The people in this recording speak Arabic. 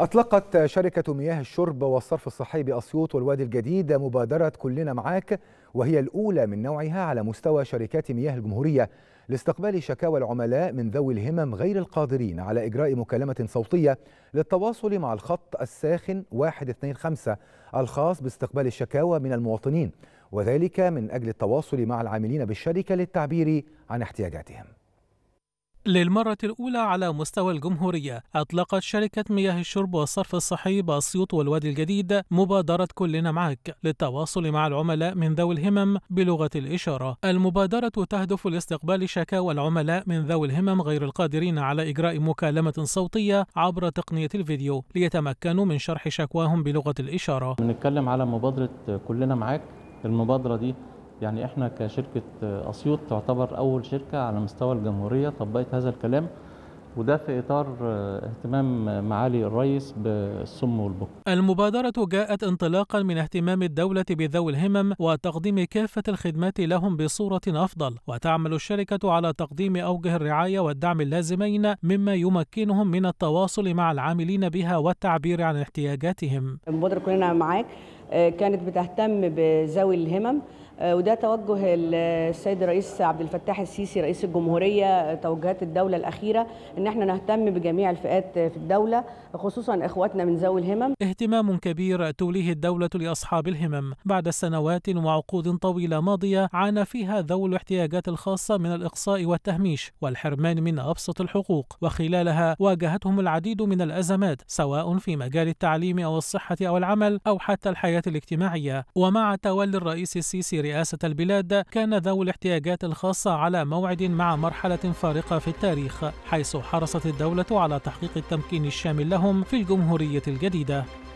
أطلقت شركة مياه الشرب والصرف الصحي بأسيوط والوادي الجديد مبادرة كلنا معاك وهي الأولى من نوعها على مستوى شركات مياه الجمهورية لاستقبال شكاوى العملاء من ذوي الهمم غير القادرين على إجراء مكالمة صوتية للتواصل مع الخط الساخن 125 الخاص باستقبال الشكاوى من المواطنين وذلك من أجل التواصل مع العاملين بالشركة للتعبير عن احتياجاتهم للمرة الأولى على مستوى الجمهورية أطلقت شركة مياه الشرب والصرف الصحي بأسيوط والوادي الجديد مبادرة كلنا معك للتواصل مع العملاء من ذوي الهمم بلغة الإشارة المبادرة تهدف لاستقبال شكاوى العملاء من ذوي الهمم غير القادرين على إجراء مكالمة صوتية عبر تقنية الفيديو ليتمكنوا من شرح شكواهم بلغة الإشارة بنتكلم على مبادرة كلنا معاك المبادرة دي يعني احنا كشركه اسيوط تعتبر اول شركه على مستوى الجمهوريه طبقت هذا الكلام وده في إطار اهتمام معالي الرئيس بالسم والبكر المبادرة جاءت انطلاقا من اهتمام الدولة بذوي الهمم وتقديم كافة الخدمات لهم بصورة أفضل وتعمل الشركة على تقديم أوجه الرعاية والدعم اللازمين مما يمكنهم من التواصل مع العاملين بها والتعبير عن احتياجاتهم المبادرة كلنا معاك آه، كانت بتهتم بذوي الهمم آه، وده توجه السيد الرئيس عبد الفتاح السيسي رئيس الجمهوريه آه، توجهات الدوله الاخيره ان احنا نهتم بجميع الفئات في الدوله خصوصا اخواتنا من ذوي الهمم. اهتمام كبير توليه الدوله لاصحاب الهمم بعد سنوات وعقود طويله ماضيه عانى فيها ذوي الاحتياجات الخاصه من الاقصاء والتهميش والحرمان من ابسط الحقوق وخلالها واجهتهم العديد من الازمات سواء في مجال التعليم او الصحه او العمل او حتى الحياه الاجتماعيه ومع تولي الرئيس السيسي رئاسة البلاد كان ذو الاحتياجات الخاصة على موعد مع مرحلة فارقة في التاريخ حيث حرصت الدولة على تحقيق التمكين الشامل لهم في الجمهورية الجديدة